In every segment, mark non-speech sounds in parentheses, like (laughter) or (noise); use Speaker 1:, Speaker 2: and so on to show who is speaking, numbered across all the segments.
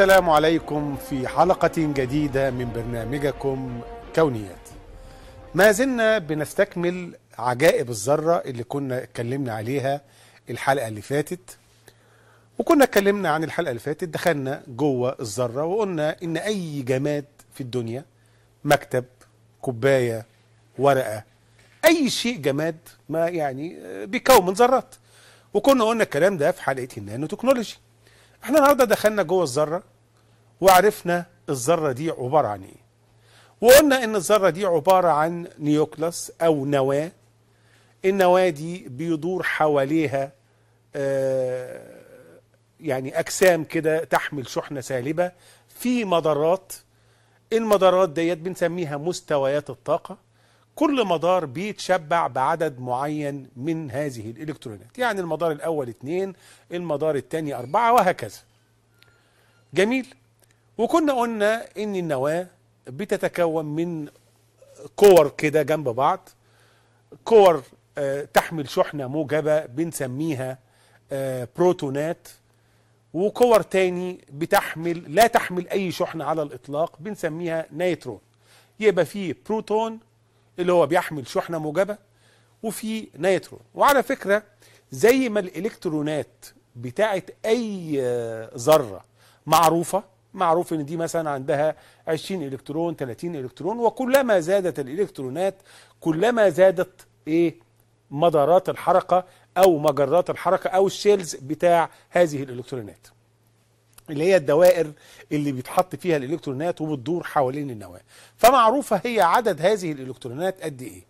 Speaker 1: السلام عليكم في حلقة جديدة من برنامجكم كونيات ما زلنا بنستكمل عجائب الذرة اللي كنا اتكلمنا عليها الحلقة اللي فاتت وكنا اتكلمنا عن الحلقة اللي فاتت دخلنا جوه الذرة وقلنا ان اي جماد في الدنيا مكتب كوباية ورقة اي شيء جماد ما يعني بيكون من ذرات وكنا قلنا الكلام ده في حلقة النانو تكنولوجي احنا النهارده دخلنا جوه الذره وعرفنا الذرة دي عبارة عن ايه وقلنا ان الذرة دي عبارة عن نيوكلس او نواة النواة دي بيدور حواليها آه يعني اجسام كده تحمل شحنة سالبة في مدارات المدارات ديت بنسميها مستويات الطاقة كل مدار بيتشبع بعدد معين من هذه الالكترونات يعني المدار الاول اتنين المدار الثاني اربعة وهكذا جميل وكنا قلنا ان النواه بتتكون من كور كده جنب بعض كور آه، تحمل شحنة موجبة بنسميها آه، بروتونات وكور تاني بتحمل لا تحمل أي شحنة على الإطلاق بنسميها نيترون يبقى في بروتون اللي هو بيحمل شحنة موجبة وفي نيترون وعلى فكرة زي ما الإلكترونات بتاعت أي آه، ذرة معروفة معروف ان دي مثلا عندها 20 الكترون 30 الكترون وكلما زادت الالكترونات كلما زادت ايه مدارات الحركه او مجرات الحركه او الشيلز بتاع هذه الالكترونات اللي هي الدوائر اللي بيتحط فيها الالكترونات وبتدور حوالين النواه فمعروفه هي عدد هذه الالكترونات قد ايه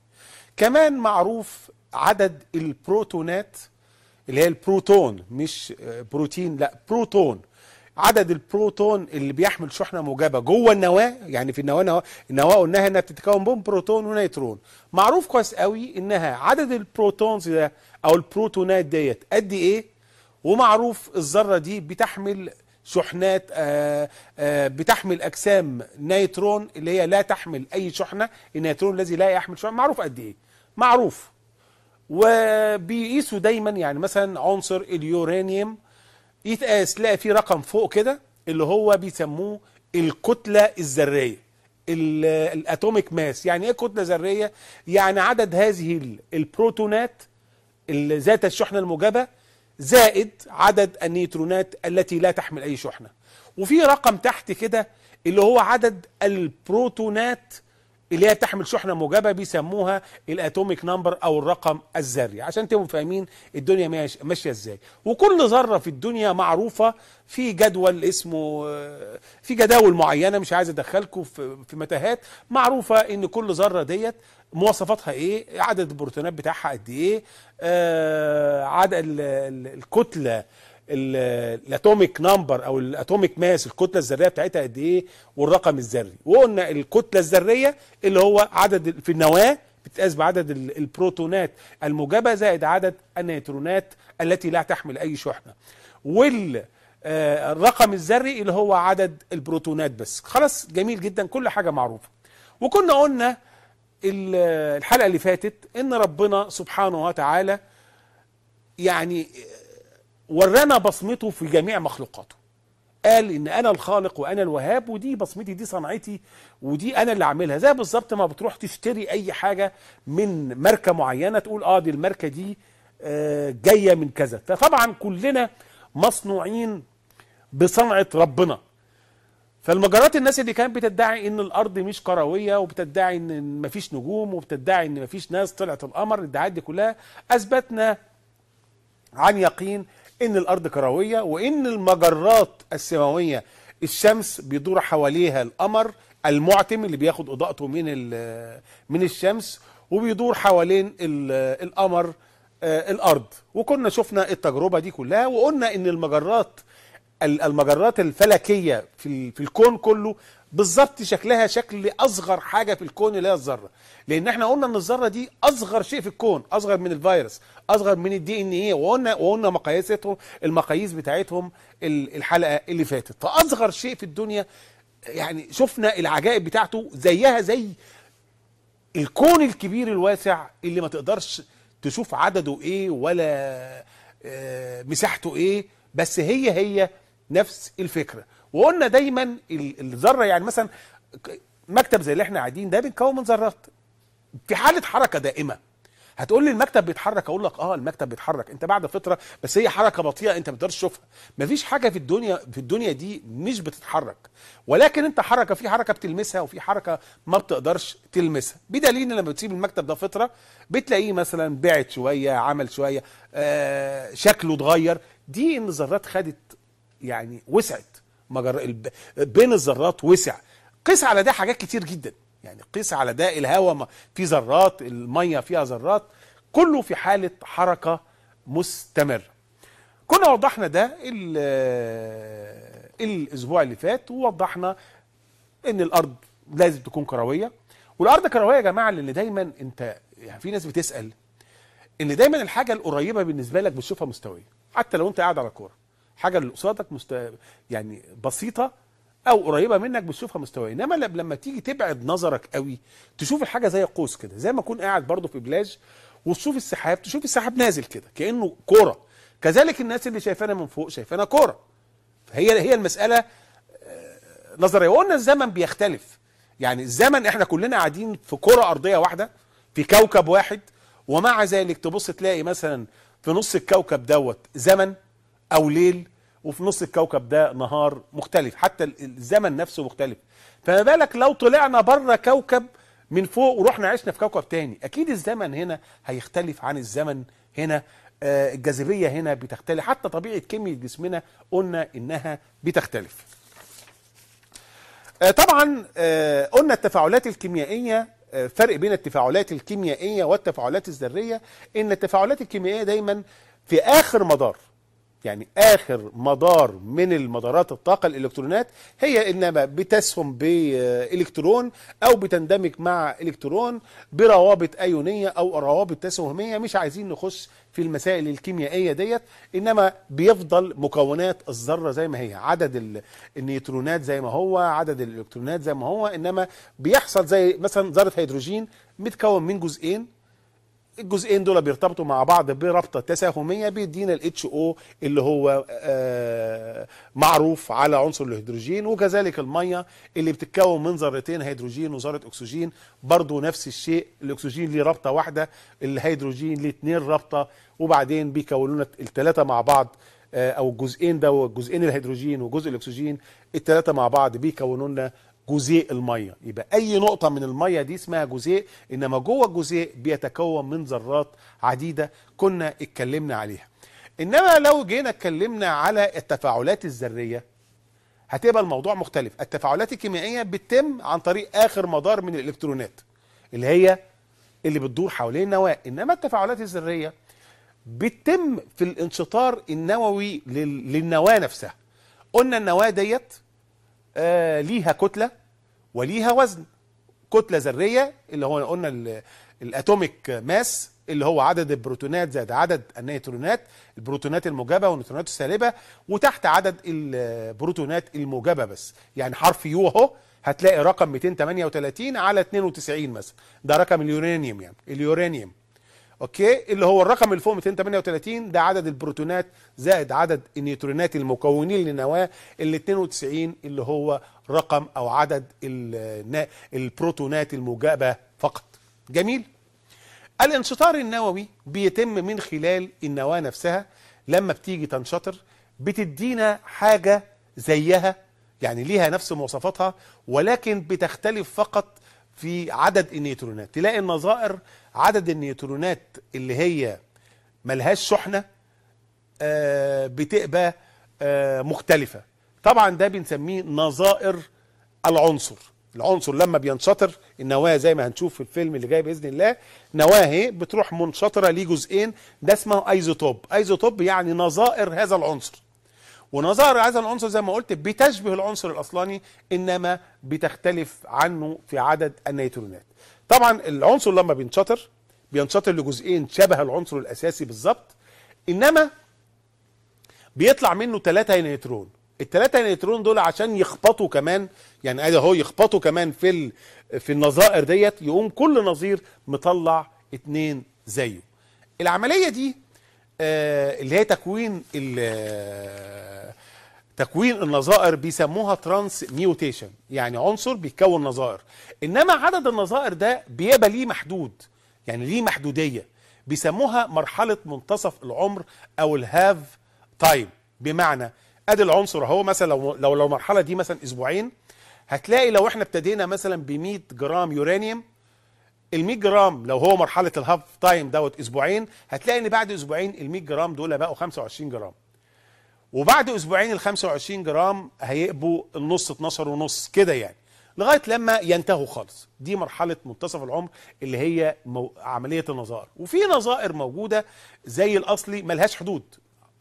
Speaker 1: كمان معروف عدد البروتونات اللي هي البروتون مش آه، بروتين لا بروتون عدد البروتون اللي بيحمل شحنه موجبه جوه النواه يعني في النواه النواه قلناها انها بتتكون من بروتون ونيترون معروف كويس قوي انها عدد البروتونز ده او البروتونات ديت قد ايه ومعروف الذره دي بتحمل شحنات آآ آه، آآ آه، بتحمل اجسام نيترون اللي هي لا تحمل اي شحنه النيترون الذي لا يحمل شحنه معروف قد ايه معروف وبيقيسوا دايما يعني مثلا عنصر اليورانيوم يتقاس تلاقي في رقم فوق كده اللي هو بيسموه الكتلة الذرية الاتوميك ماس يعني ايه كتلة ذرية يعني عدد هذه البروتونات ذات الشحنة الموجبة زائد عدد النيوترونات التي لا تحمل اي شحنة وفي رقم تحت كده اللي هو عدد البروتونات اللي هي تحمل شحنه موجبه بيسموها الاتوميك نمبر او الرقم الذري عشان تبقوا فاهمين الدنيا ماشيه ازاي وكل ذره في الدنيا معروفه في جدول اسمه في جداول معينه مش عايز ادخلكم في متاهات معروفه ان كل ذره ديت مواصفاتها ايه عدد البروتونات بتاعها قد ايه آه عدد الكتله الاتوميك نمبر او الاتوميك ماس الكتله الذريه بتاعتها قد ايه والرقم الذري وقلنا الكتله الذريه اللي هو عدد في النواه بتقاس بعدد البروتونات الموجبه زائد عدد النيترونات التي لا تحمل اي شحنه وال آه، الرقم الذري اللي هو عدد البروتونات بس خلاص جميل جدا كل حاجه معروفه وكنا قلنا الحلقه اللي فاتت ان ربنا سبحانه وتعالى يعني ورانا بصمته في جميع مخلوقاته قال ان انا الخالق وانا الوهاب ودي بصمتي دي صنعتي ودي انا اللي عاملها زي بالظبط ما بتروح تشتري اي حاجه من ماركه معينه تقول اه دي الماركه دي آه، جايه من كذا فطبعا كلنا مصنوعين بصنعه ربنا فالمجرات الناس اللي كانت بتدعي ان الارض مش كرويه وبتدعي ان مفيش نجوم وبتدعي ان مفيش ناس طلعت القمر الادعاءات دي كلها اثبتنا عن يقين ان الارض كرويه وان المجرات السماويه الشمس بيدور حواليها القمر المعتم اللي بياخد اضاءته من من الشمس وبيدور حوالين القمر آه، الارض وكنا شفنا التجربه دي كلها وقلنا ان المجرات المجرات الفلكيه في الكون كله بالظبط شكلها شكل اصغر حاجه في الكون اللي هي الذره لان احنا قلنا ان الذره دي اصغر شيء في الكون اصغر من الفيروس اصغر من الدي ان ايه وقلنا وقلنا مقاييسهم المقاييس بتاعتهم الحلقه اللي فاتت فاصغر شيء في الدنيا يعني شفنا العجائب بتاعته زيها زي الكون الكبير الواسع اللي ما تقدرش تشوف عدده ايه ولا آه، مساحته ايه بس هي هي نفس الفكره وقلنا دايما الذره يعني مثلا مكتب زي اللي احنا قاعدين ده بيتكون من ذرات في حاله حركه دائمه هتقول لي المكتب بيتحرك اقول لك اه المكتب بيتحرك انت بعد فتره بس هي حركه بطيئه انت ما بتقدرش تشوفها مفيش حاجه في الدنيا في الدنيا دي مش بتتحرك ولكن انت حركه في حركه بتلمسها وفي حركه ما بتقدرش تلمسها بدليل ان لما بتسيب المكتب ده فتره بتلاقيه مثلا بعت شويه عمل شويه آه شكله اتغير دي ان الذرات خدت يعني وسعت مجر... بين الذرات وسع قيس على ده حاجات كتير جدا يعني قيس على ده الهواء فيه ذرات الميه فيها ذرات كله في حاله حركه مستمره كنا وضحنا ده الاسبوع اللي فات ووضحنا ان الارض لازم تكون كرويه والارض كرويه يا جماعه لان دايما انت يعني في ناس بتسال ان دايما الحاجه القريبه بالنسبه لك بتشوفها مستويه حتى لو انت قاعد على كوره حاجه اللي قصادك مست... يعني بسيطه او قريبه منك بتشوفها مستوى انما لما تيجي تبعد نظرك قوي تشوف الحاجه زي قوس كده زي ما اكون قاعد برضو في بلاج وتشوف السحاب تشوف السحاب نازل كده كانه كوره كذلك الناس اللي شايفانا من فوق شايفانا كوره فهي هي المساله آه، نظريه وقلنا الزمن بيختلف يعني الزمن احنا كلنا قاعدين في كره ارضيه واحده في كوكب واحد ومع ذلك تبص تلاقي مثلا في نص الكوكب دوت زمن او ليل وفي نص الكوكب ده نهار مختلف حتى الزمن نفسه مختلف فما بالك لو طلعنا بره كوكب من فوق ورحنا عشنا في كوكب تاني اكيد الزمن هنا هيختلف عن الزمن هنا آه، الجاذبية هنا بتختلف حتى طبيعة كمية جسمنا قلنا انها بتختلف آه، طبعا آه، قلنا التفاعلات الكيميائية فرق بين التفاعلات الكيميائية والتفاعلات الذرية ان التفاعلات الكيميائية دايما في اخر مدار يعني اخر مدار من المدارات الطاقه الالكترونات هي انما بتسهم بالكترون او بتندمج مع الكترون بروابط ايونيه او روابط تساهميه مش عايزين نخش في المسائل الكيميائيه ديت انما بيفضل مكونات الذره زي ما هي عدد النيوترونات زي ما هو عدد الالكترونات زي ما هو انما بيحصل زي مثلا ذره هيدروجين متكون من جزئين الجزئين دول بيرتبطوا مع بعض بربطه تساهميه بيدينا الاتش او اللي هو آه، معروف على عنصر الهيدروجين وكذلك الميه اللي بتتكون من ذرتين هيدروجين وذره اكسجين برضه نفس الشيء الاكسجين ليه رابطه واحده الهيدروجين ليه اتنين رابطه وبعدين بيكونوا التلاته الثلاثه مع بعض آه، او الجزئين ده والجزئين الهيدروجين وجزء الاكسجين الثلاثه مع بعض بيكونوا جزيء الميه يبقى اي نقطه من الميه دي اسمها جزيء انما جوه الجزيء بيتكون من ذرات عديده كنا اتكلمنا عليها انما لو جينا اتكلمنا على التفاعلات الذريه هتبقى الموضوع مختلف التفاعلات الكيميائيه بتتم عن طريق اخر مدار من الالكترونات اللي هي اللي بتدور حوالين النواه انما التفاعلات الذريه بتتم في الانشطار النووي للنواه نفسها قلنا النواه ديت آه ليها كتلة وليها وزن كتلة ذرية اللي هو قلنا الاتوميك ماس اللي هو عدد البروتونات زائد عدد النيوترونات البروتونات الموجبه والنيوترونات السالبه وتحت عدد البروتونات الموجبه بس يعني حرف يو اهو هتلاقي رقم 238 على 92 مثلا ده رقم اليورانيوم يعني اليورانيوم اوكي اللي هو الرقم اللي فوق 238 ده عدد البروتونات زائد عدد النيوترونات المكونين للنواه ال 92 اللي هو رقم او عدد البروتونات الموجبه فقط جميل الانشطار النووي بيتم من خلال النواه نفسها لما بتيجي تنشطر بتدينا حاجه زيها يعني ليها نفس مواصفاتها ولكن بتختلف فقط في عدد النيوترونات تلاقي النظائر عدد النيوترونات اللي هي ملهاش شحنه آه، بتبقى آه، مختلفه طبعا ده بنسميه نظائر العنصر العنصر لما بينشطر النواه زي ما هنشوف في الفيلم اللي جاي باذن الله نواه اهي بتروح منشطره ليه جزئين ده اسمه ايزوتوب ايزوتوب يعني نظائر هذا العنصر ونظائر هذا العنصر زي ما قلت بتشبه العنصر الاصلاني انما بتختلف عنه في عدد النيترونات طبعا العنصر لما بينشطر بينشطر لجزئين شبه العنصر الاساسي بالظبط انما بيطلع منه ثلاثة نيترون الثلاثة نيترون دول عشان يخبطوا كمان يعني ادي اهو يخبطوا كمان في في النظائر ديت يقوم كل نظير مطلع اثنين زيه العملية دي آه، اللي هي تكوين آه، تكوين النظائر بيسموها ترانس ميوتيشن يعني عنصر بيتكون نظائر انما عدد النظائر ده بيبقى ليه محدود يعني ليه محدوديه بيسموها مرحله منتصف العمر او الهاف تايم بمعنى ادي العنصر اهو مثلا لو لو المرحله دي مثلا اسبوعين هتلاقي لو احنا ابتدينا مثلا ب 100 جرام يورانيوم ال 100 جرام لو هو مرحله الهاف تايم دوت اسبوعين هتلاقي ان بعد اسبوعين ال 100 جرام دول بقوا 25 جرام وبعد اسبوعين ال 25 جرام هيبقوا النص 12 ونص كده يعني لغايه لما ينتهوا خالص دي مرحله منتصف العمر اللي هي مو... عمليه النظائر وفي نظائر موجوده زي الاصلي ملهاش حدود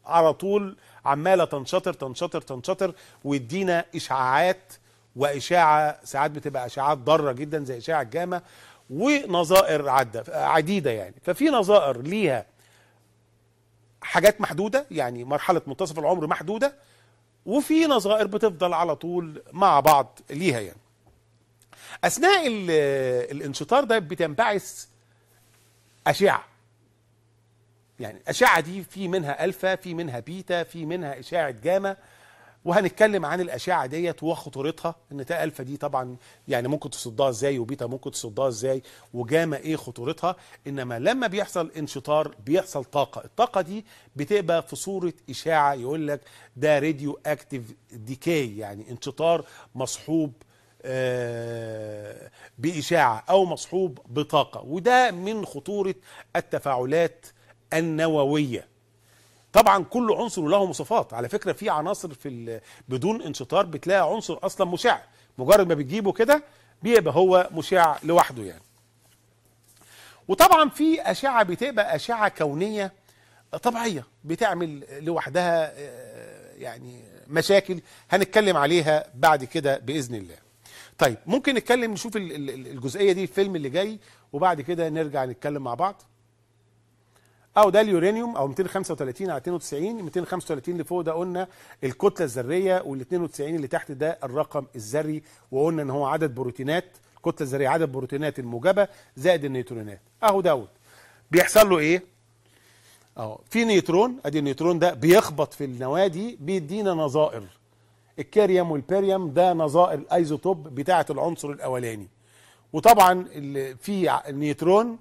Speaker 1: على طول عماله تنشطر تنشطر تنشطر ويدينا اشعاعات واشاعه ساعات بتبقى اشعاعات ضاره جدا زي اشعه الجاما ونظائر عدة عديدة يعني ففي نظائر ليها حاجات محدودة يعني مرحلة منتصف العمر محدودة وفي نظائر بتفضل على طول مع بعض ليها يعني أثناء الانشطار ده بتنبعث أشعة يعني الأشعة دي في منها ألفا في منها بيتا في منها إشاعة جاما وهنتكلم عن الاشعه ديت وخطورتها ان تا الفا دي طبعا يعني ممكن تصدها ازاي وبيتا ممكن تصدها ازاي وجاما ايه خطورتها انما لما بيحصل انشطار بيحصل طاقه الطاقه دي بتبقى في صوره اشاعه يقول لك ده راديو اكتيف ديكاي يعني انشطار مصحوب آه، بإشاعة أو مصحوب بطاقة وده من خطورة التفاعلات النووية طبعا كل عنصر له مواصفات على فكره في عناصر في بدون انشطار بتلاقي عنصر اصلا مشع مجرد ما بتجيبه كده بيبقى هو مشع لوحده يعني وطبعا في اشعه بتبقى اشعه كونيه طبيعيه بتعمل لوحدها آه، يعني مشاكل هنتكلم عليها بعد كده باذن الله طيب ممكن نتكلم نشوف الجزئيه دي الفيلم اللي جاي وبعد كده نرجع نتكلم مع بعض او ده اليورانيوم او 235 على 92 235 اللي فوق ده قلنا الكتله الذريه وال92 اللي تحت ده الرقم الذري وقلنا ان هو عدد بروتينات الكتله الذريه عدد بروتينات الموجبه زائد النيوترونات اهو دوت بيحصل له ايه اهو في نيوترون ادي النيوترون ده بيخبط في النوادي بيدينا نظائر الكاريوم والبيريوم ده نظائر الايزوتوب بتاعه العنصر الاولاني وطبعا في النيوترون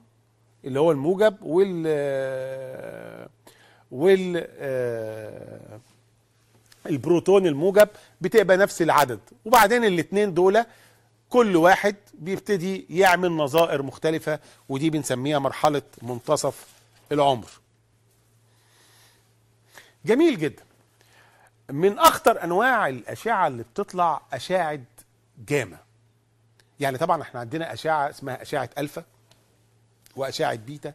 Speaker 1: اللي هو الموجب وال وال آه، البروتون الموجب بتبقى نفس العدد وبعدين الاثنين دول كل واحد بيبتدي يعمل نظائر مختلفة ودي بنسميها مرحلة منتصف العمر جميل جدا من اخطر انواع الاشعه اللي بتطلع اشعه جاما يعني طبعا احنا عندنا اشعه اسمها اشعه الفا واشعه بيتا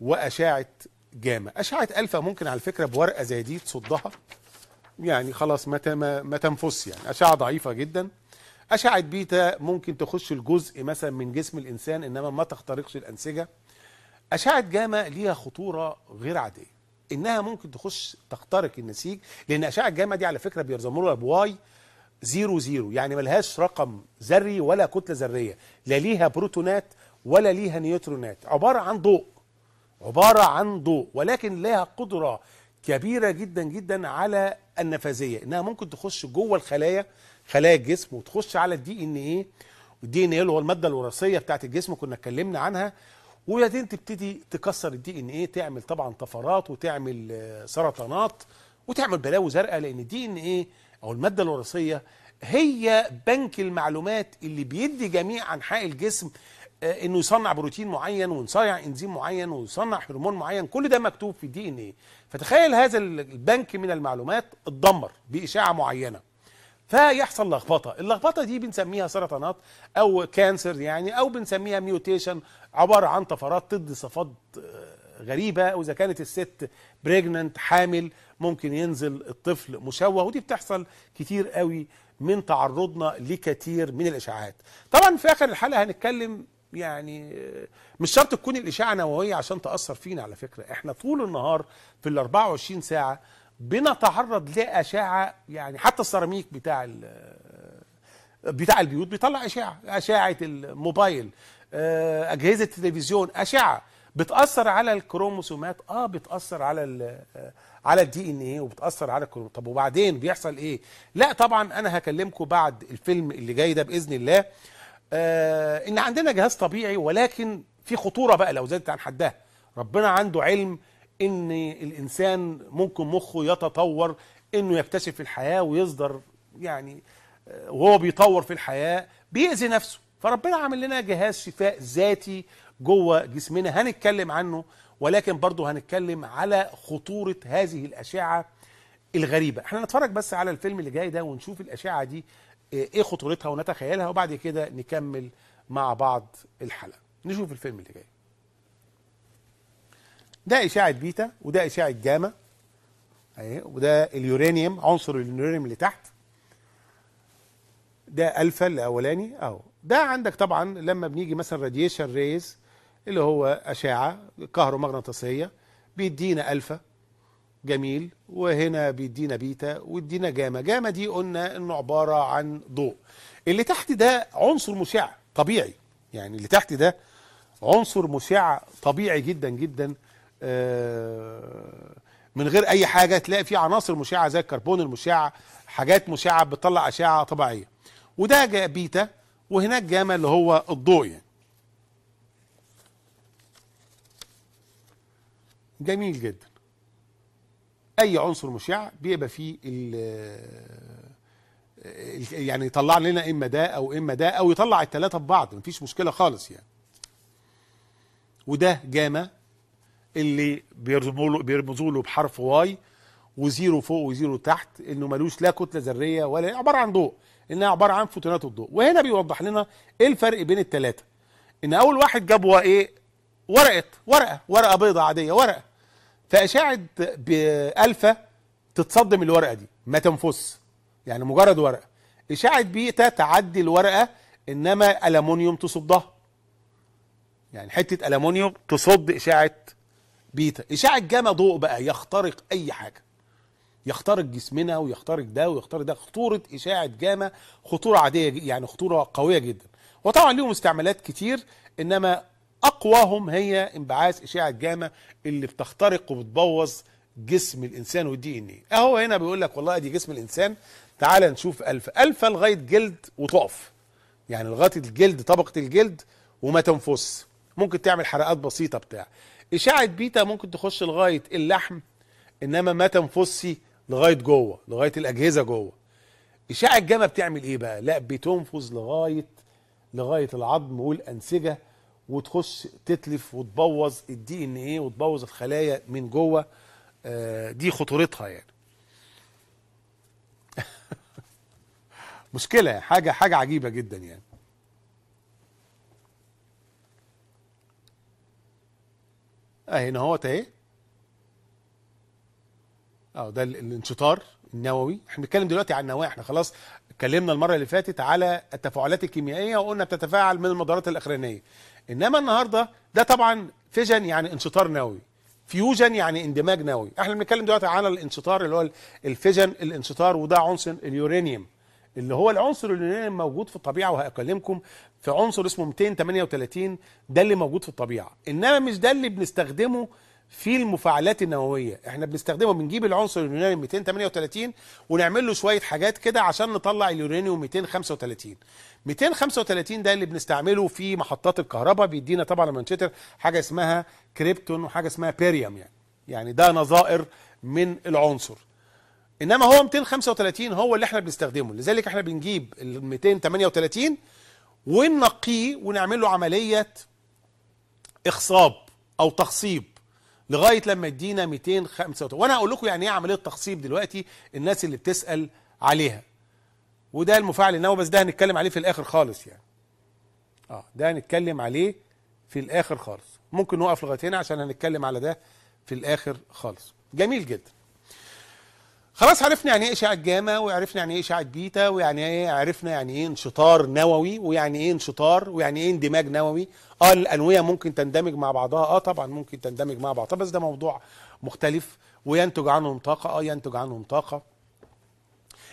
Speaker 1: واشعه جاما اشعه الفا ممكن على فكره بورقه زي دي تصدها يعني خلاص ما ما تنفس يعني اشعه ضعيفه جدا اشعه بيتا ممكن تخش الجزء مثلا من جسم الانسان انما ما تخترقش الانسجه اشعه جاما ليها خطوره غير عاديه انها ممكن تخش تخترق النسيج لان اشعه جاما دي على فكره بيرزموا لها بواي زيرو زيرو يعني ملهاش رقم ذري ولا كتله ذريه لا ليها بروتونات ولا ليها نيوترونات عبارة عن ضوء عبارة عن ضوء ولكن لها قدرة كبيرة جدا جدا على النفاذية انها ممكن تخش جوه الخلايا خلايا الجسم وتخش على الدي ان ايه والدي ان ايه اللي هو المادة الوراثية بتاعت الجسم كنا اتكلمنا عنها وبعدين تبتدي تكسر الدي ان ايه تعمل طبعا طفرات وتعمل آه، سرطانات وتعمل بلاوي زرقاء لان الدي ان ايه او المادة الوراثية هي بنك المعلومات اللي بيدي جميع انحاء الجسم آه، انه يصنع بروتين معين ويصنع انزيم معين ويصنع هرمون معين كل ده مكتوب في الدي ان ايه فتخيل هذا البنك من المعلومات اتدمر باشاعه معينه فيحصل لخبطه اللخبطه دي بنسميها سرطانات او كانسر يعني او بنسميها ميوتيشن عباره عن طفرات ضد صفات آه، غريبه واذا كانت الست بريجننت حامل ممكن ينزل الطفل مشوه ودي بتحصل كتير قوي من تعرضنا لكثير من الاشاعات طبعا في اخر الحلقه هنتكلم يعني مش شرط تكون الاشاعه نوويه عشان تاثر فينا على فكره احنا طول النهار في ال 24 ساعه بنتعرض لاشعه يعني حتى السيراميك بتاع بتاع البيوت بيطلع اشعه اشعه الموبايل آه، اجهزه التلفزيون اشعه بتاثر على الكروموسومات اه بتاثر على الـ آه، على الدي ان ايه وبتاثر على الكروموسومات طب وبعدين بيحصل ايه لا طبعا انا هكلمكم بعد الفيلم اللي جاي ده باذن الله آه ان عندنا جهاز طبيعي ولكن في خطوره بقى لو زادت عن حدها ربنا عنده علم ان الانسان ممكن مخه يتطور انه يكتشف الحياه ويصدر يعني آه، وهو بيطور في الحياه بيأذي نفسه فربنا عامل لنا جهاز شفاء ذاتي جوه جسمنا هنتكلم عنه ولكن برضه هنتكلم على خطوره هذه الاشعه الغريبه احنا نتفرج بس على الفيلم اللي جاي ده ونشوف الاشعه دي إيه-, ايه خطورتها ونتخيلها وبعد كده نكمل مع بعض الحلقه نشوف الفيلم اللي جاي ده اشعه بيتا وده اشعه جاما اهي وده اليورانيوم عنصر اليورانيوم اللي تحت ده الفا الاولاني اهو ده عندك طبعا لما بنيجي مثلا راديشن ريز اللي هو اشعه كهرومغناطيسيه بيدينا الفا جميل وهنا بيدينا بيتا ويدينا جاما جاما دي قلنا انه عبارة عن ضوء اللي تحت ده عنصر مشع طبيعي يعني اللي تحت ده عنصر مشع طبيعي جدا جدا آه، من غير اي حاجة تلاقي فيه عناصر مشعة زي الكربون المشع حاجات مشعة بتطلع اشعة طبيعية وده بيتا وهناك جاما اللي هو الضوء يعني جميل جدا اي عنصر مشع بيبقى فيه يعني يطلع لنا اما ده او اما ده او يطلع الثلاثه ببعض مفيش مشكله خالص يعني وده جاما اللي بيرمزوا له بيرمزوا له بحرف واي وزيرو فوق وزيرو تحت انه ملوش لا كتله ذريه ولا عباره عن ضوء انها عباره عن فوتونات الضوء وهنا بيوضح لنا ايه الفرق بين الثلاثه ان اول واحد جاب ايه ورقه ورقه ورقه بيضاء عاديه ورقه فاشعه الفا تتصدم الورقه دي ما تنفس يعني مجرد ورقه اشعه بيتا تعدي الورقه انما الومنيوم تصدها يعني حته الومنيوم تصد اشعه بيتا اشعه جاما ضوء بقى يخترق اي حاجه يخترق جسمنا ويخترق ده ويخترق ده خطوره اشعه جاما خطوره عاديه يعني خطوره قويه جدا وطبعا ليهم استعمالات كتير انما اقواهم هي انبعاث اشعه جاما اللي بتخترق وبتبوظ جسم الانسان والدي ان ايه اهو هنا بيقول لك والله ادي جسم الانسان تعال نشوف الفا الفا لغايه جلد وتقف يعني لغايه الجلد طبقه الجلد وما تنفس ممكن تعمل حرقات بسيطه بتاع اشعه بيتا ممكن تخش لغايه اللحم انما ما تنفسي لغايه جوه لغايه الاجهزه جوه اشعه الجاما بتعمل ايه بقى لا بتنفذ لغايه لغايه العظم والانسجه وتخش تتلف وتبوظ الدي ان ايه وتبوظ الخلايا من جوه آه، دي خطورتها يعني (laughs) مشكله حاجه حاجه عجيبه جدا يعني اهي اهوت اهي اه ده الانشطار النووي احنا بنتكلم دلوقتي عن النواة احنا خلاص اتكلمنا المره اللي فاتت على التفاعلات الكيميائيه وقلنا بتتفاعل من المدارات الاخرانيه انما النهارده ده طبعا فيجن يعني انشطار نووي فيوجن يعني اندماج نووي احنا بنتكلم دلوقتي على الانشطار اللي هو الفيجن الانشطار وده عنصر اليورانيوم اللي هو العنصر اليورانيوم موجود في الطبيعه وهكلمكم في عنصر اسمه 238 ده اللي موجود في الطبيعه انما مش ده اللي بنستخدمه في المفاعلات النوويه احنا بنستخدمه بنجيب العنصر اليورانيوم 238 ونعمل له شويه حاجات كده عشان نطلع اليورانيوم 235 235 ده اللي بنستعمله في محطات الكهرباء بيدينا طبعا المانشيتر حاجه اسمها كريبتون وحاجه اسمها بيريوم يعني يعني ده نظائر من العنصر انما هو 235 هو اللي احنا بنستخدمه لذلك احنا بنجيب ال 238 وننقيه ونعمل له عمليه اخصاب او تخصيب لغايه لما يدينا 285 وانا هقول لكم يعني ايه عمليه تخصيب دلوقتي الناس اللي بتسال عليها وده المفاعل النووي بس ده هنتكلم عليه في الاخر خالص يعني اه ده هنتكلم عليه في الاخر خالص ممكن نوقف لغايه هنا عشان هنتكلم على ده في الاخر خالص جميل جدا خلاص عرفنا يعني ايه اشعه جاما وعرفنا يعني ايه اشعه بيتا ويعني ايه عرفنا يعني ايه انشطار نووي ويعني ايه انشطار ويعني ايه اندماج نووي اه الانويه ممكن تندمج مع بعضها اه طبعا ممكن تندمج مع بعضها بس ده موضوع مختلف وينتج عنهم طاقه اه ينتج عنهم طاقه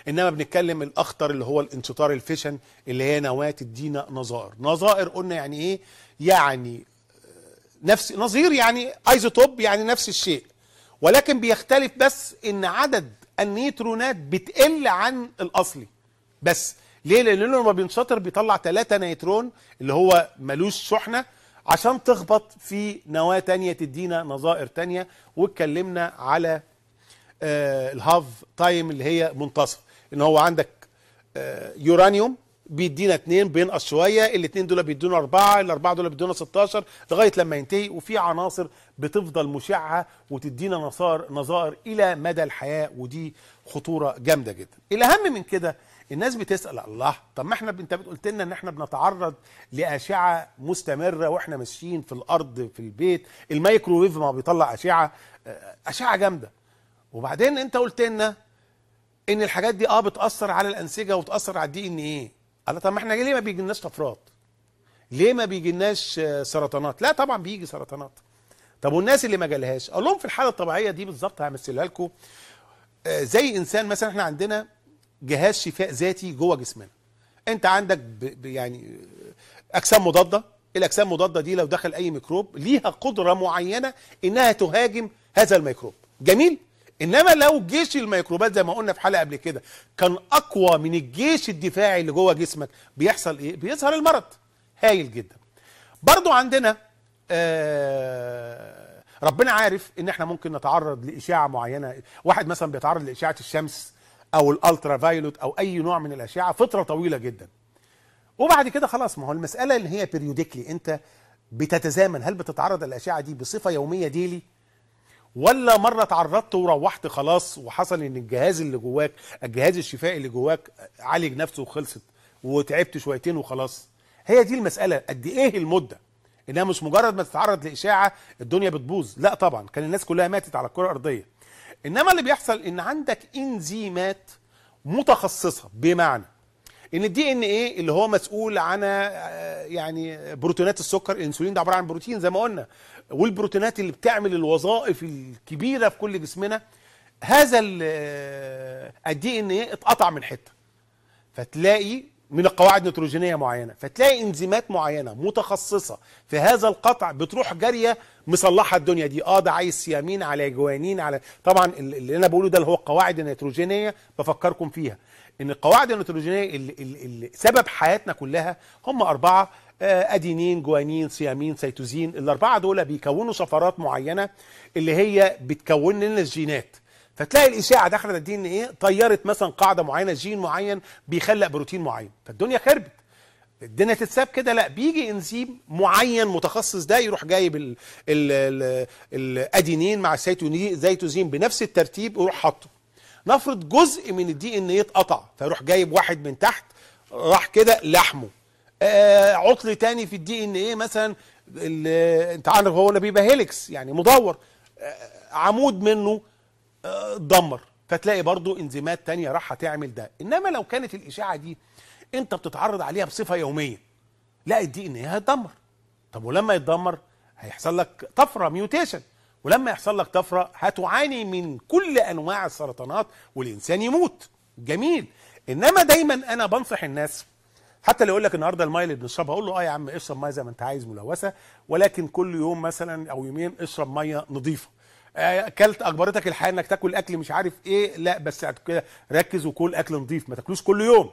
Speaker 1: انما بنتكلم الاخطر اللي هو الانشطار الفشن اللي هي نواه تدينا نظائر نظائر قلنا يعني ايه يعني آه، نفس نظير يعني ايزوتوب يعني نفس الشيء ولكن بيختلف بس ان عدد النيترونات بتقل عن الاصلي بس ليه لان لما بينشطر بيطلع 3 نيترون اللي هو ملوش شحنه عشان تخبط في نواه تانية تدينا نظائر تانية واتكلمنا على آه، الهاف تايم اللي هي منتصف ان هو عندك آه، يورانيوم بيدينا اتنين بينقص شويه الاثنين دول بيدونا اربعه الاربعه دول بيدونا 16 لغايه لما ينتهي وفي عناصر بتفضل مشعه وتدينا نظائر نظائر الى مدى الحياه ودي خطوره جامده جدا الاهم من كده الناس بتسال الله طب ما احنا انت قلت لنا ان احنا بنتعرض لاشعه مستمره واحنا ماشيين في الارض في البيت الميكروويف ما بيطلع اشعه آه، اشعه جامده وبعدين انت قلت لنا ان الحاجات دي اه بتاثر على الانسجه وتاثر على الدي ان ايه قال طب ما احنا ليه ما بيجيلناش طفرات؟ ليه ما بيجيلناش آه، سرطانات؟ لا طبعا بيجي سرطانات. طب والناس اللي ما جالهاش اقول لهم في الحاله الطبيعيه دي بالظبط همثلها لكم آه، زي انسان مثلا احنا عندنا جهاز شفاء ذاتي جوه جسمنا. انت عندك يعني آه، اجسام مضاده، إيه الاجسام المضاده دي لو دخل اي ميكروب ليها قدره معينه انها تهاجم هذا الميكروب. جميل؟ انما لو جيش الميكروبات زي ما قلنا في حلقه قبل كده كان اقوى من الجيش الدفاعي اللي جوه جسمك بيحصل ايه بيظهر المرض هايل جدا برضو عندنا آه ربنا عارف ان احنا ممكن نتعرض لاشعه معينه واحد مثلا بيتعرض لاشعه الشمس او الالترا فايلوت او اي نوع من الاشعه فتره طويله جدا وبعد كده خلاص ما هو المساله اللي هي بيريوديكلي انت بتتزامن هل بتتعرض للاشعه دي بصفه يوميه ديلي ولا مره اتعرضت وروحت خلاص وحصل ان الجهاز اللي جواك الجهاز الشفائي اللي جواك عالج نفسه وخلصت وتعبت شويتين وخلاص هي دي المساله قد ايه المده انها مش مجرد ما تتعرض لاشاعه الدنيا بتبوظ لا طبعا كان الناس كلها ماتت على الكره الارضيه انما اللي بيحصل ان عندك انزيمات متخصصه بمعنى ان الدي ان ايه اللي هو مسؤول عن آه، يعني بروتينات السكر الانسولين ده عباره عن بروتين زي ما قلنا والبروتينات اللي بتعمل الوظائف الكبيره في كل جسمنا هذا الدي ان آه، ايه اتقطع من حته فتلاقي من القواعد نيتروجينيه معينه فتلاقي انزيمات معينه متخصصه في هذا القطع بتروح جاريه مصلحه الدنيا دي اه ده عايز سيامين على جوانين على طبعا اللي انا بقوله ده اللي هو القواعد النيتروجينيه بفكركم فيها ان القواعد النيتروجينيه اللي, اللي سبب حياتنا كلها هم اربعه آه، ادينين جوانين سيامين سيتوزين الاربعه دول بيكونوا صفرات معينه اللي هي بتكون لنا الجينات فتلاقي الاشاعه دخلت الدي ان ايه طيرت مثلا قاعده معينه جين معين بيخلق بروتين معين فالدنيا خربت الدنيا تتساب كده لا بيجي انزيم معين متخصص ده يروح جايب الادينين مع السيتوزين بنفس الترتيب ويروح حاطه نفرض جزء من الدي ان ايه اتقطع فيروح جايب واحد من تحت راح كده لحمه آه عطل تاني في الدي ان ايه مثلا انت عارف هو اللي بيبقى هيليكس يعني مدور آه عمود منه اتدمر آه فتلاقي برضو انزيمات تانية راح هتعمل ده انما لو كانت الاشاعه دي انت بتتعرض عليها بصفه يوميه لا الدي ان ايه هيتدمر طب ولما يتدمر هيحصل لك طفره ميوتيشن ولما يحصل لك طفره هتعاني من كل انواع السرطانات والانسان يموت جميل انما دايما انا بنصح الناس حتى لو يقول لك النهارده الميه اللي بنشربها اقول له اه يا عم اشرب ميه زي ما انت عايز ملوثه ولكن كل يوم مثلا او يومين اشرب ميه نظيفه آه، اكلت اجبرتك الحياه انك تاكل اكل مش عارف ايه لا بس كده ركز وكل اكل نظيف ما تاكلوش كل يوم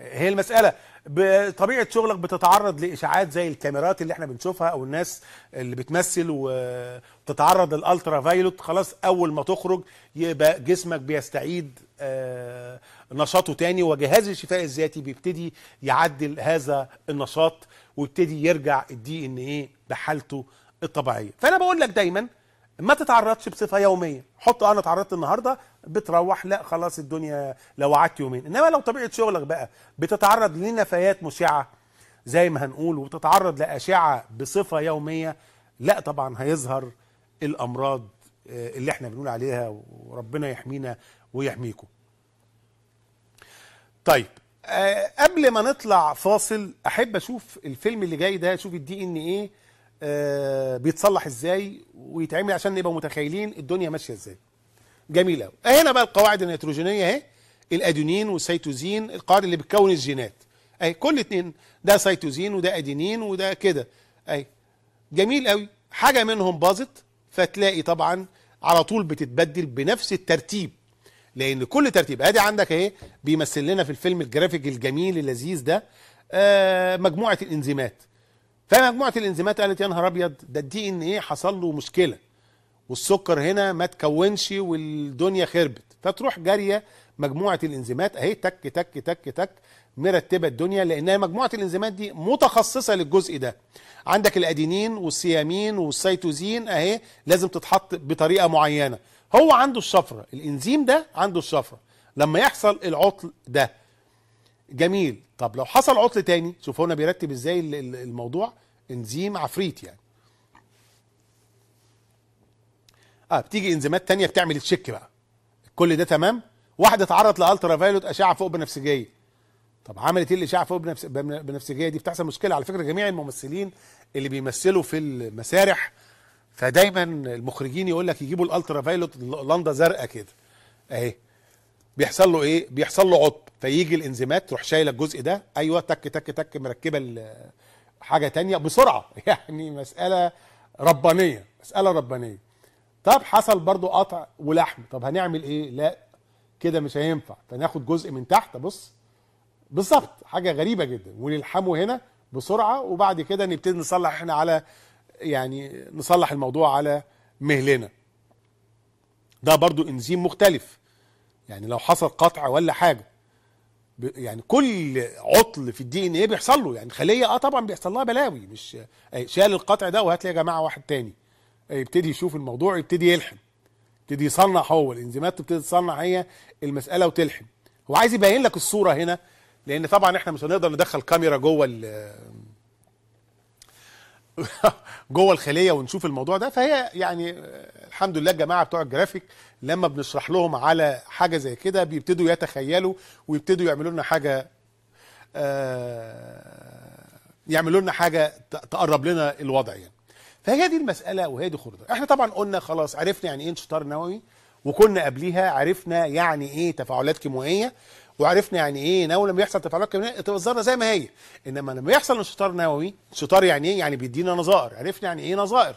Speaker 1: هي المساله بطبيعه شغلك بتتعرض لاشاعات زي الكاميرات اللي احنا بنشوفها او الناس اللي بتمثل وتتعرض للالترا فايلوت خلاص اول ما تخرج يبقى جسمك بيستعيد آه، نشاطه تاني وجهاز الشفاء الذاتي بيبتدي يعدل هذا النشاط ويبتدي يرجع الدي ان ايه بحالته الطبيعيه فانا بقول لك دايما ما تتعرضش بصفه يوميه حط انا اتعرضت النهارده بتروح لا خلاص الدنيا لو قعدت يومين انما لو طبيعه شغلك بقى بتتعرض لنفايات مشعه زي ما هنقول وتتعرض لاشعه بصفه يوميه لا طبعا هيظهر الامراض آه، اللي احنا بنقول عليها وربنا يحمينا ويحميكم طيب آه، قبل ما نطلع فاصل احب اشوف الفيلم اللي جاي ده اشوف الدي ان ايه آه، بيتصلح ازاي ويتعمل عشان نبقى متخيلين الدنيا ماشيه ازاي جميل قوي هنا بقى القواعد النيتروجينيه اهي الادينين والسيتوزين القواعد اللي بتكون الجينات اهي كل اتنين ده سيتوزين وده ادينين وده كده اهي جميل قوي حاجه منهم باظت فتلاقي طبعا على طول بتتبدل بنفس الترتيب لان كل ترتيب ادي عندك اهي بيمثل لنا في الفيلم الجرافيك الجميل اللذيذ ده آه مجموعه الانزيمات فمجموعه الانزيمات قالت يا نهار ابيض ده الدي ان ايه حصل له مشكله والسكر هنا ما تكونش والدنيا خربت فتروح جاريه مجموعه الانزيمات اهي تك تك تك تك مرتبه الدنيا لانها مجموعه الانزيمات دي متخصصه للجزء ده عندك الادينين والسيامين والسيتوزين اهي لازم تتحط بطريقه معينه هو عنده الشفره الانزيم ده عنده الشفره لما يحصل العطل ده جميل طب لو حصل عطل تاني شوف هنا بيرتب ازاي الموضوع انزيم عفريت يعني اه بتيجي انزيمات تانية بتعمل تشيك بقى كل ده تمام واحد اتعرض لالترا فايلوت اشعه فوق بنفسجيه طب عملت ايه الاشعه فوق بنفسجيه دي بتحصل مشكله على فكره جميع الممثلين اللي بيمثلوا في المسارح فدايما المخرجين يقول لك يجيبوا الالترا فايلوت لندا زرقاء كده اهي بيحصل له ايه بيحصل له عطب فيجي الانزيمات تروح شايله الجزء ده ايوه تك تك تك مركبه حاجه تانية بسرعه (laughs) يعني مساله ربانيه مساله ربانيه طب حصل برضو قطع ولحم طب هنعمل ايه لا كده مش هينفع فناخد جزء من تحت بص بالظبط حاجه غريبه جدا ونلحمه هنا بسرعه وبعد كده نبتدي نصلح احنا على يعني نصلح الموضوع على مهلنا ده برضو انزيم مختلف يعني لو حصل قطع ولا حاجه يعني كل عطل في الدي ان ايه بيحصل له يعني الخليه اه طبعا بيحصل لها بلاوي مش آه، شال القطع ده وهات لي يا جماعه واحد تاني آه، يبتدي يشوف الموضوع يبتدي يلحم يبتدي يصنع هو الانزيمات تبتدي تصنع هي المساله وتلحم هو عايز يبين لك الصوره هنا لان طبعا احنا مش هنقدر ندخل كاميرا جوه (laughs) جوه الخليه ونشوف الموضوع ده فهي يعني آه، الحمد لله الجماعه بتوع الجرافيك لما بنشرح لهم على حاجه زي كده بيبتدوا يتخيلوا ويبتدوا يعملوا لنا حاجه آه، يعملوا لنا حاجه تقرب لنا الوضع يعني فهي دي المساله وهي دي خردة احنا طبعا قلنا خلاص عرفنا يعني ايه انشطار نووي وكنا قبليها عرفنا يعني ايه تفاعلات كيميائيه وعرفنا يعني ايه نووي لما يحصل تفاعلات كيميائيه تبقى الذره زي ما هي انما لما يحصل انشطار نووي انشطار يعني ايه يعني بيدينا نظائر عرفنا يعني ايه نظائر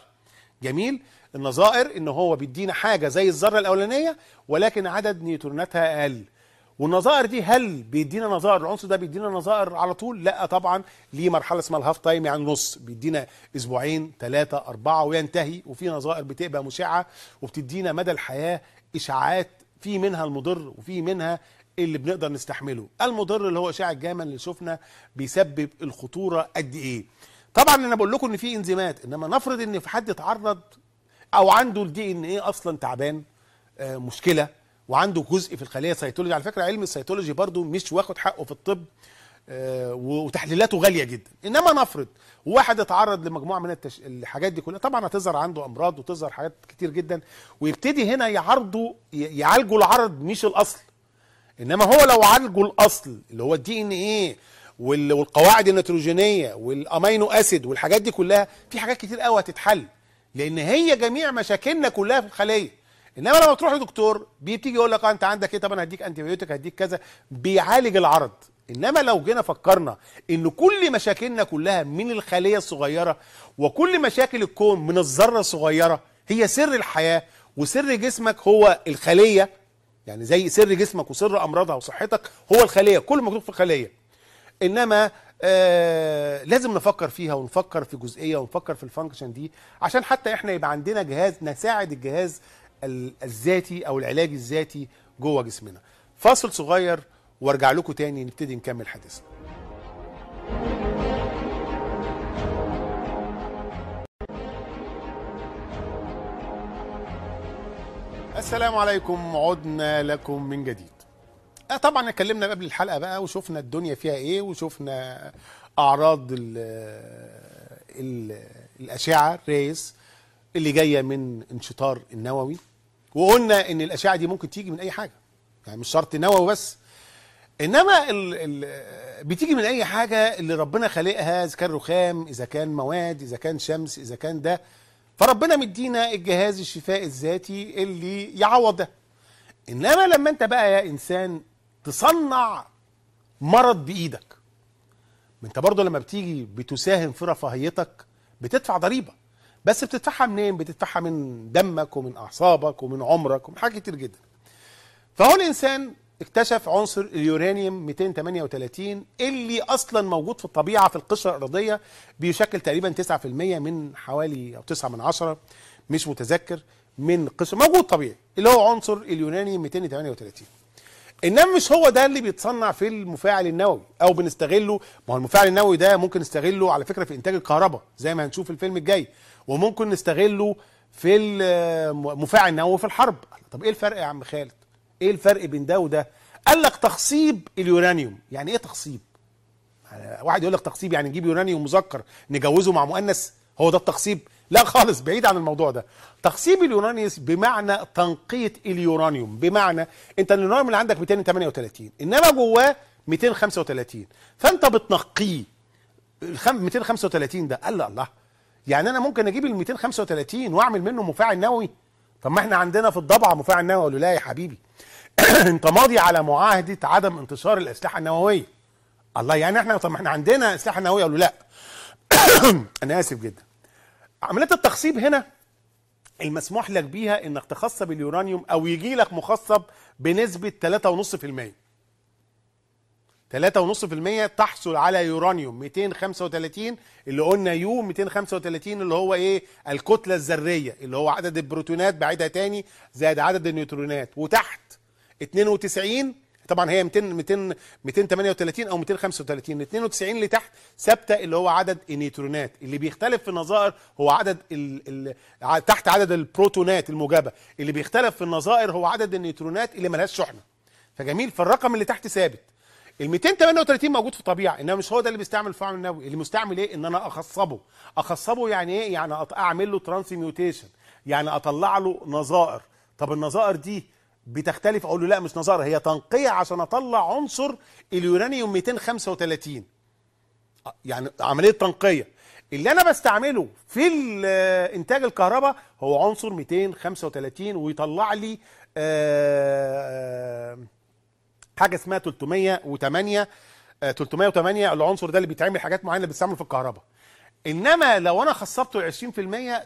Speaker 1: جميل النظائر ان هو بيدينا حاجه زي الذره الاولانيه ولكن عدد نيوتروناتها اقل والنظائر دي هل بيدينا نظائر العنصر ده بيدينا نظائر على طول لا طبعا ليه مرحله اسمها الهاف تايم يعني نص بيدينا اسبوعين ثلاثه اربعه وينتهي وفي نظائر بتبقى مشعه وبتدينا مدى الحياه اشعاعات في منها المضر وفي منها اللي بنقدر نستحمله المضر اللي هو اشعه جاما اللي شفنا بيسبب الخطوره قد ايه طبعا انا بقول لكم ان في انزيمات انما نفرض ان في حد اتعرض او عنده الدي ان ايه اصلا تعبان آه، مشكله وعنده جزء في الخليه سيتولوجي على فكره علم السيتولوجي برضو مش واخد حقه في الطب آه، وتحليلاته غاليه جدا انما نفرض واحد اتعرض لمجموعه من التش... الحاجات دي كلها طبعا هتظهر عنده امراض وتظهر حاجات كتير جدا ويبتدي هنا يعرضوا يعالجوا العرض مش الاصل انما هو لو عالجه الاصل اللي هو الدي ان ايه والقواعد النيتروجينيه والامينو اسيد والحاجات دي كلها في حاجات كتير قوي هتتحل لان هي جميع مشاكلنا كلها في الخليه انما لما تروح لدكتور بيبتدي يقول لك آه، انت عندك ايه طب انا هديك انتي هديك كذا بيعالج العرض انما لو جينا فكرنا ان كل مشاكلنا كلها من الخليه الصغيره وكل مشاكل الكون من الذره الصغيره هي سر الحياه وسر جسمك هو الخليه يعني زي سر جسمك وسر امراضها وصحتك هو الخليه كل مكتوب في الخليه انما آه لازم نفكر فيها ونفكر في جزئيه ونفكر في الفانكشن دي عشان حتى احنا يبقى عندنا جهاز نساعد الجهاز الذاتي او العلاج الذاتي جوه جسمنا فاصل صغير وارجع لكم تاني نبتدي نكمل حديثنا السلام عليكم عدنا لكم من جديد آه، طبعا اتكلمنا قبل الحلقه بقى وشفنا الدنيا فيها ايه وشفنا اعراض الـ الـ الاشعه الريس اللي جايه من انشطار النووي وقلنا ان الاشعه دي ممكن تيجي من اي حاجه يعني مش شرط نووي بس انما الـ الـ بتيجي من اي حاجه اللي ربنا خالقها اذا كان رخام اذا كان مواد اذا كان شمس اذا كان ده فربنا مدينا الجهاز الشفاء الذاتي اللي يعوض ده انما لما انت بقى يا انسان تصنع مرض بايدك ما انت برضه لما بتيجي بتساهم في رفاهيتك بتدفع ضريبه بس بتدفعها منين بتدفعها من دمك ومن اعصابك ومن عمرك ومن حاجات كتير جدا فهو الانسان اكتشف عنصر اليورانيوم 238 اللي اصلا موجود في الطبيعه في القشره الارضيه بيشكل تقريبا 9% من حوالي او 9 من 10 مش متذكر من قشره موجود طبيعي اللي هو عنصر اليورانيوم 238 انما مش هو ده اللي بيتصنع في المفاعل النووي او بنستغله ما هو المفاعل النووي ده ممكن نستغله على فكره في انتاج الكهرباء زي ما هنشوف الفيلم الجاي وممكن نستغله في المفاعل النووي في الحرب طب ايه الفرق يا عم خالد ايه الفرق بين ده وده قال لك تخصيب اليورانيوم يعني ايه تخصيب واحد يقول لك تخصيب يعني نجيب يورانيوم مذكر نجوزه مع مؤنث هو ده التخصيب لا خالص بعيد عن الموضوع ده تخصيب اليورانيوس بمعنى تنقية اليورانيوم بمعنى انت اليورانيوم اللي عندك 238 انما جواه 235 فانت بتنقيه ال 235 ده قال الله يعني انا ممكن اجيب ال 235 واعمل منه مفاعل نووي طب ما احنا عندنا في الضبعه مفاعل نووي قالوا لا يا حبيبي (coughs) انت ماضي على معاهده عدم انتشار الاسلحه النوويه الله يعني احنا طب ما احنا عندنا اسلحه نوويه قالوا لا (coughs) انا اسف جدا عمليه التخصيب هنا المسموح لك بيها انك تخصب اليورانيوم او يجي لك مخصب بنسبه 3.5% 3.5% تحصل على يورانيوم 235 اللي قلنا يو 235 اللي هو ايه الكتله الذريه اللي هو عدد البروتونات بعيدها تاني زائد عدد النيوترونات وتحت 92 طبعا هي 200 200 238 او 235 92 لتحت ثابته اللي هو عدد النيوترونات اللي بيختلف في النظائر هو عدد ال... ال... تحت عدد البروتونات الموجبه اللي بيختلف في النظائر هو عدد النيوترونات اللي ملهاش شحنه فجميل فالرقم اللي تحت ثابت ال 238 موجود في الطبيعه انما مش هو ده اللي بيستعمل الفاعل النووي اللي مستعمل ايه ان انا اخصبه اخصبه يعني ايه يعني اعمل له ترانس ميوتيشن يعني اطلع له نظائر طب النظائر دي بتختلف اقول له لا مش نظاره هي تنقيه عشان اطلع عنصر اليورانيوم 235 آه، يعني عمليه تنقيه اللي انا بستعمله في آه، انتاج الكهرباء هو عنصر 235 ويطلع لي آه، حاجه اسمها 308 308 العنصر ده اللي بيتعمل حاجات معينه بتستعمله في الكهرباء انما لو انا خصبته 20%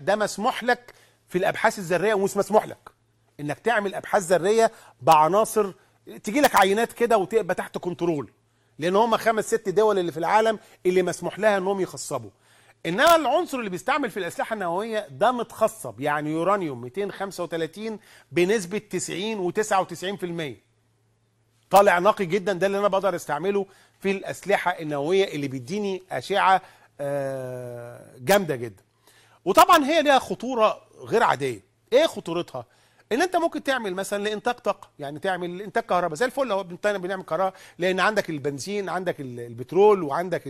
Speaker 1: ده مسموح لك في الابحاث الذريه ومش مسموح لك انك تعمل ابحاث ذريه بعناصر تجي لك عينات كده وتبقى تحت كنترول لان هم خمس ست دول اللي في العالم اللي مسموح لها انهم يخصبوا انما العنصر اللي بيستعمل في الاسلحه النوويه ده متخصب يعني يورانيوم 235 بنسبه 90 و99% طالع نقي جدا ده اللي انا بقدر استعمله في الاسلحه النوويه اللي بيديني اشعه آه، جامده جدا وطبعا هي ليها خطوره غير عاديه ايه خطورتها ان انت ممكن تعمل مثلا لانتاج طاقه يعني تعمل انتاج كهرباء زي الفل اهو بنعمل كهرباء لان عندك البنزين عندك البترول وعندك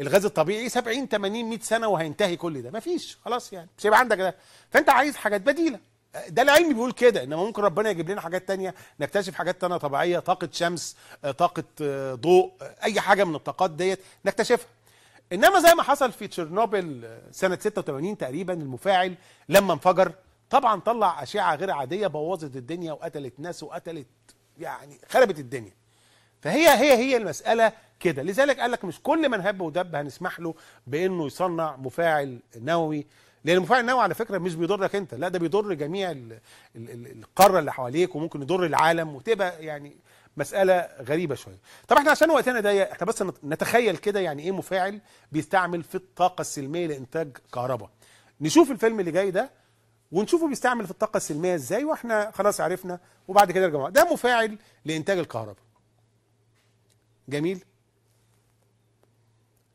Speaker 1: الغاز الطبيعي 70 80 100 سنه وهينتهي كل ده مفيش خلاص يعني مش هيبقى عندك ده فانت عايز حاجات بديله ده العلم بيقول كده انما ممكن ربنا يجيب لنا حاجات تانية نكتشف حاجات تانية طبيعيه طاقه شمس طاقه آه، ضوء اي حاجه من الطاقات ديت نكتشفها انما زي ما حصل في تشيرنوبل آه، سنه 86 تقريبا المفاعل لما انفجر طبعا طلع اشعه غير عاديه بوظت الدنيا وقتلت ناس وقتلت يعني خربت الدنيا فهي هي هي المساله كده لذلك قال لك مش كل من هب ودب هنسمح له بانه يصنع مفاعل نووي لان المفاعل النووي على فكره مش بيضرك انت لا ده بيضر جميع القاره اللي حواليك وممكن يضر العالم وتبقى يعني مساله غريبه شويه طب احنا عشان وقتنا ضيق احنا بس نتخيل كده يعني ايه مفاعل بيستعمل في الطاقه السلميه لانتاج كهرباء نشوف الفيلم اللي جاي ده ونشوفه بيستعمل في الطاقه السلميه ازاي واحنا خلاص عرفنا وبعد كده جماعه ده مفاعل لانتاج الكهرباء جميل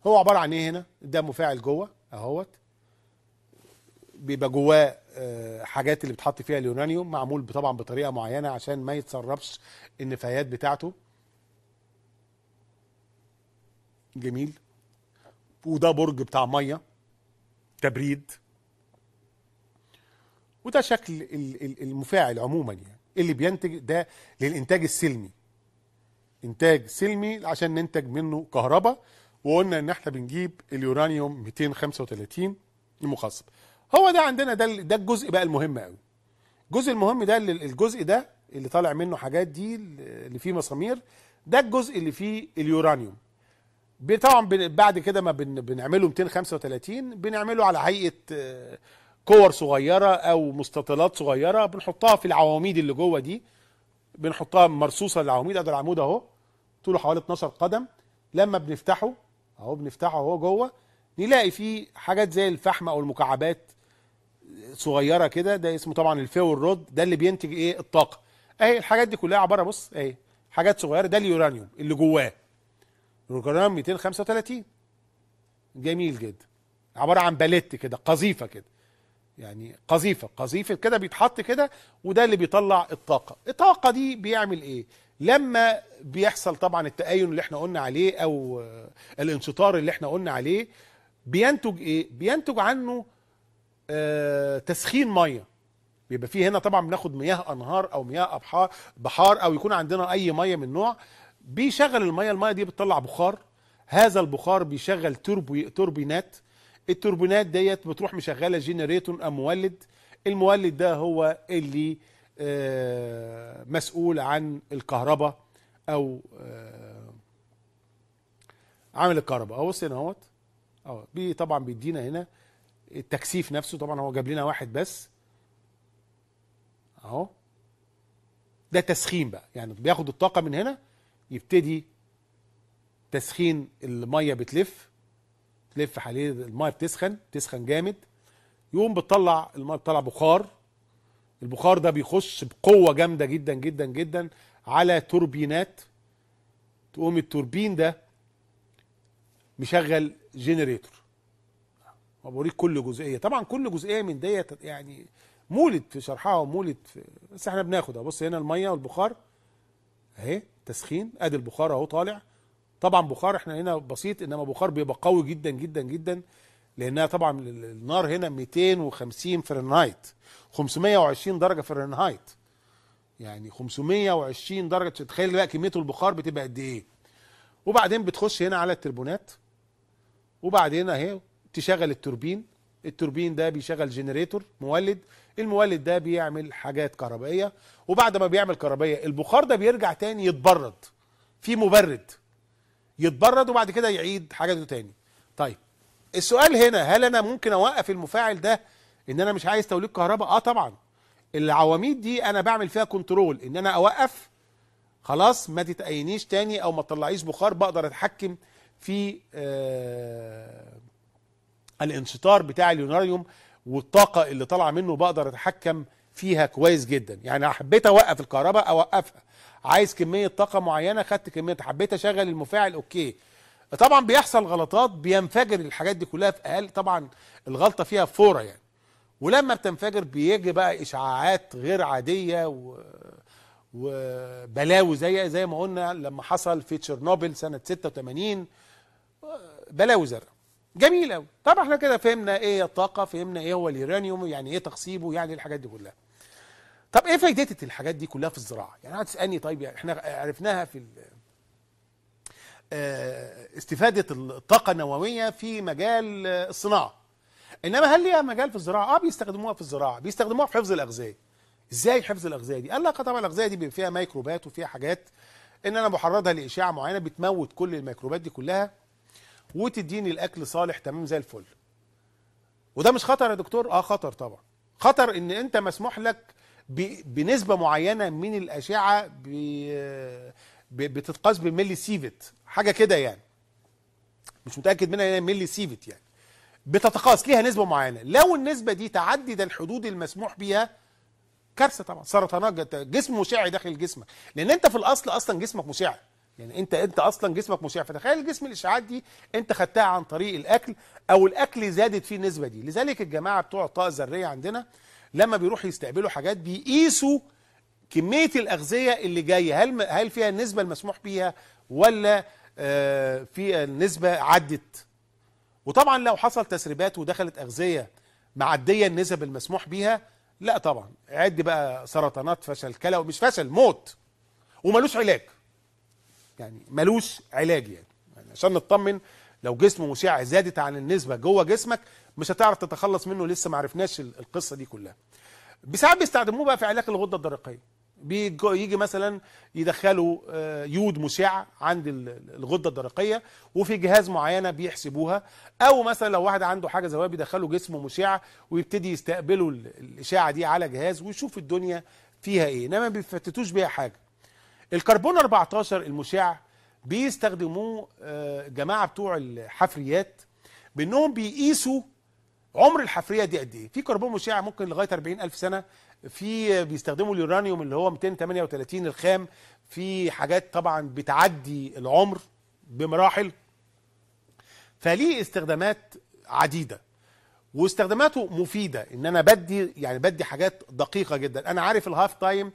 Speaker 1: هو عباره عن ايه هنا ده مفاعل جوه اهوت بيبقى جواه آه، حاجات اللي بتحط فيها اليورانيوم معمول طبعا بطريقه معينه عشان ما يتسربش النفايات بتاعته جميل وده برج بتاع ميه تبريد وده شكل المفاعل عموما يعني اللي بينتج ده للانتاج السلمي انتاج سلمي عشان ننتج منه كهرباء وقلنا ان احنا بنجيب اليورانيوم 235 المخصب هو ده عندنا ده ده الجزء بقى المهم قوي الجزء المهم ده الجزء ده اللي طالع منه حاجات دي اللي فيه مسامير ده الجزء اللي فيه اليورانيوم طبعا بعد كده ما بنعمله 235 بنعمله على هيئه كور صغيره او مستطيلات صغيره بنحطها في العواميد اللي جوه دي بنحطها مرصوصه للعواميد ادي العمود اهو طوله حوالي 12 قدم لما بنفتحه اهو بنفتحه اهو جوه نلاقي فيه حاجات زي الفحم او المكعبات صغيره كده ده اسمه طبعا الفيور رود ده اللي بينتج ايه الطاقه اهي الحاجات دي كلها عباره بص اهي حاجات صغيره ده اليورانيوم اللي جواه اليورانيوم 235 جميل جدا عباره عن باليت كده قذيفه كده يعني قذيفه قذيفه كده بيتحط كده وده اللي بيطلع الطاقه الطاقه دي بيعمل ايه لما بيحصل طبعا التأين اللي احنا قلنا عليه او الانشطار اللي احنا قلنا عليه بينتج ايه بينتج عنه آه تسخين ميه بيبقى فيه هنا طبعا بناخد مياه انهار او مياه ابحار بحار او يكون عندنا اي ميه من نوع بيشغل الميه الميه دي بتطلع بخار هذا البخار بيشغل توربي توربينات التوربينات ديت بتروح مشغله جنريتور ام مولد المولد ده هو اللي آه، مسؤول عن الكهرباء او آه، عامل الكهرباء اهو بص هنا اهوت اهو بي طبعا بيدينا هنا التكثيف نفسه طبعا هو جاب لنا واحد بس اهو ده تسخين بقى يعني بياخد الطاقه من هنا يبتدي تسخين الميه بتلف تلف حواليه الميه بتسخن بتسخن جامد يقوم بتطلع الميه بتطلع بخار البخار ده بيخش بقوه جامده جدا جدا جدا على توربينات تقوم التوربين ده مشغل جنريتور وبوريك كل جزئيه طبعا كل جزئيه من ديت يعني مولد في شرحها ومولد في بس احنا بناخدها بص هنا الميه والبخار اهي تسخين ادي البخار اهو طالع طبعا بخار احنا هنا بسيط انما بخار بيبقى قوي جدا جدا جدا لانها طبعا النار هنا 250 فهرنهايت 520 درجه فهرنهايت يعني 520 درجه تخيل بقى كميه البخار بتبقى قد ايه وبعدين بتخش هنا على التربونات وبعدين اهي تشغل التوربين التوربين ده بيشغل جنريتور مولد المولد ده بيعمل حاجات كهربائيه وبعد ما بيعمل كهربائيه البخار ده بيرجع تاني يتبرد في مبرد يتبرد وبعد كده يعيد حاجته تاني طيب السؤال هنا هل انا ممكن اوقف المفاعل ده ان انا مش عايز توليد كهرباء اه طبعا العواميد دي انا بعمل فيها كنترول ان انا اوقف خلاص ما تتأينيش تاني او ما تطلعيش بخار بقدر اتحكم في آه الانشطار بتاع اليوناريوم والطاقه اللي طالعه منه بقدر اتحكم فيها كويس جدا يعني حبيت اوقف الكهرباء اوقفها عايز كميه طاقه معينه خدت كميه حبيت اشغل المفاعل اوكي طبعا بيحصل غلطات بينفجر الحاجات دي كلها في اقل طبعا الغلطه فيها فوره يعني ولما بتنفجر بيجي بقى اشعاعات غير عاديه و... وبلاوي زي زي ما قلنا لما حصل في تشيرنوبل سنه 86 بلاوي زرع جميل قوي طبعا احنا كده فهمنا ايه الطاقه فهمنا ايه هو اليورانيوم يعني ايه تخصيبه يعني إيه الحاجات دي كلها طب ايه فايدة الحاجات دي كلها في الزراعه يعني هتسالني طيب يعني احنا عرفناها في آه، استفاده الطاقه النوويه في مجال آه، الصناعه انما هل ليها مجال في الزراعه اه بيستخدموها في الزراعه بيستخدموها في حفظ الاغذيه ازاي حفظ الاغذيه دي قال لك طبعا الاغذيه دي فيها ميكروبات وفيها حاجات ان انا بحرضها لاشعه معينه بتموت كل الميكروبات دي كلها وتديني الاكل صالح تمام زي الفل وده مش خطر يا دكتور اه خطر طبعا خطر ان انت مسموح لك بنسبة معينة من الأشعة بتتقاس بملي سيفت حاجة كده يعني مش متأكد منها يعني ملي سيفت يعني بتتقاس ليها نسبة معينة لو النسبة دي تعدد الحدود المسموح بيها كارثة طبعا سرطانات جسم مشع داخل جسمك لأن أنت في الأصل أصلا جسمك مشع يعني انت انت اصلا جسمك مشع فتخيل جسم الاشعاعات دي انت خدتها عن طريق الاكل او الاكل زادت فيه النسبه دي لذلك الجماعه بتوع الطاقه الذريه عندنا لما بيروحوا يستقبلوا حاجات بيقيسوا كميه الاغذيه اللي جايه هل هل فيها النسبه المسموح بيها ولا آه، في النسبه عدت وطبعا لو حصل تسريبات ودخلت اغذيه معديه النسب المسموح بيها لا طبعا عد بقى سرطانات فشل كلى مش فشل موت وملوش علاج يعني ملوش علاج يعني, يعني عشان نطمن لو جسم مشع زادت عن النسبه جوه جسمك مش هتعرف تتخلص منه لسه ما عرفناش القصه دي كلها ساعات بيستخدموه بقى في علاج الغده الدرقيه يجي مثلا يدخلوا آه، يود مشع عند الغده الدرقيه وفي جهاز معينه بيحسبوها او مثلا لو واحد عنده حاجه زي بيدخلوا جسمه مشع ويبتدي يستقبلوا الاشعه دي على جهاز ويشوف الدنيا فيها ايه انما ما بيفتتوش بيها حاجه الكربون 14 المشع بيستخدموه آه، جماعه بتوع الحفريات بانهم بيقيسوا عمر الحفريه دي قد ايه في كربون مشع ممكن لغايه 40000 سنه في بيستخدموا اليورانيوم اللي هو 238 الخام في حاجات طبعا بتعدي العمر بمراحل فليه استخدامات عديده واستخداماته مفيده ان انا بدي يعني بدي حاجات دقيقه جدا انا عارف الهاف تايم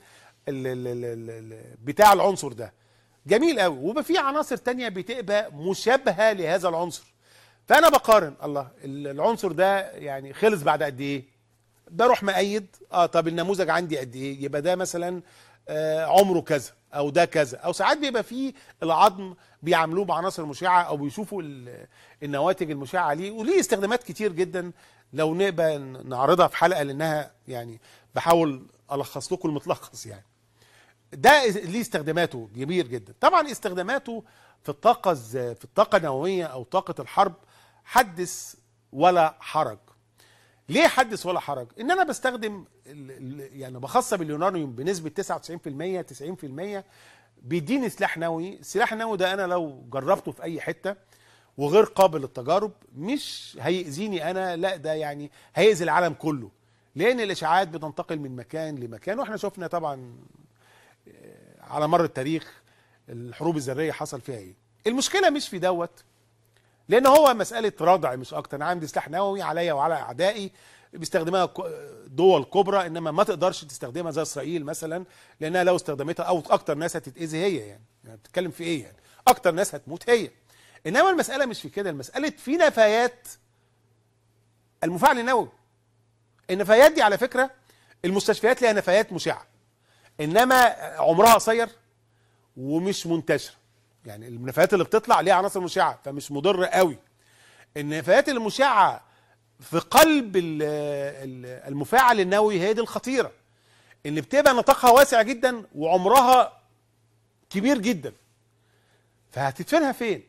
Speaker 1: بتاع العنصر ده جميل قوي ويبقى عناصر تانية بتبقى مشابهه لهذا العنصر فانا بقارن الله العنصر ده يعني خلص بعد قد ايه بروح مقيد اه طب النموذج عندي قد ايه يبقى ده مثلا آه عمره كذا او ده كذا او ساعات بيبقى فيه العظم بيعاملوه بعناصر مشعه او بيشوفوا النواتج المشعه عليه وليه استخدامات كتير جدا لو نقبل نعرضها في حلقه لانها يعني بحاول الخص لكم المتلخص يعني ده ليه استخداماته كبير جدا طبعا استخداماته في الطاقه في الطاقه النوويه او طاقه الحرب حدث ولا حرج ليه حدث ولا حرج ان انا بستخدم يعني بخصب اليورانيوم بنسبه 99% 90% بيديني سلاح نووي السلاح النووي ده انا لو جربته في اي حته وغير قابل للتجارب مش هيأذيني انا لا ده يعني هيأذي العالم كله لان الاشاعات بتنتقل من مكان لمكان واحنا شفنا طبعا آه، على مر التاريخ الحروب الذريه حصل فيها ايه المشكله مش في دوت لان هو مساله ردع مش اكتر انا عندي سلاح نووي عليا وعلى اعدائي بيستخدمها دول كبرى انما ما تقدرش تستخدمها زي اسرائيل مثلا لانها لو استخدمتها او اكتر ناس هتتاذي هي يعني, يعني بتتكلم في ايه يعني اكتر ناس هتموت هي انما المساله مش في كده المساله في نفايات المفاعل النووي النفايات دي على فكره المستشفيات ليها نفايات مشعه انما عمرها قصير ومش منتشره يعني النفايات اللي بتطلع ليها عناصر مشعه فمش مضر قوي النفايات المشعه في قلب المفاعل النووي هي دي الخطيره ان بتبقى نطاقها واسع جدا وعمرها كبير جدا فهتدفنها فين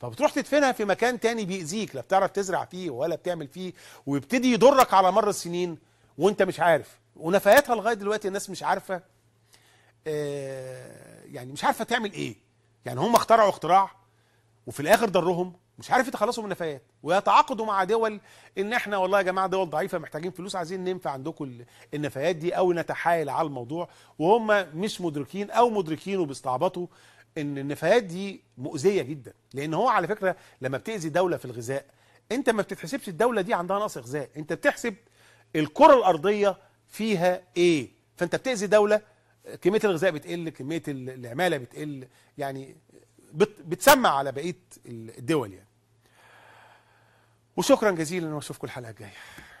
Speaker 1: فبتروح تدفنها في مكان تاني بيأذيك لا بتعرف تزرع فيه ولا بتعمل فيه ويبتدي يضرك على مر السنين وانت مش عارف ونفاياتها لغايه دلوقتي الناس مش عارفه آه، يعني مش عارفه تعمل ايه يعني هم اخترعوا اختراع وفي الاخر ضرهم مش عارف يتخلصوا من النفايات ويتعاقدوا مع دول ان احنا والله يا جماعه دول ضعيفه محتاجين فلوس عايزين ننفع عندكم النفايات دي او نتحايل على الموضوع وهم مش مدركين او مدركين وبيستعبطوا ان النفايات دي مؤذيه جدا لان هو على فكره لما بتاذي دوله في الغذاء انت ما بتتحسبش الدوله دي عندها نقص غذاء انت بتحسب الكره الارضيه فيها ايه فانت بتاذي دوله كميه الغذاء بتقل كميه العماله بتقل يعني بتسمع على بقيه الدول يعني وشكرا جزيلا واشوفكم الحلقه الجايه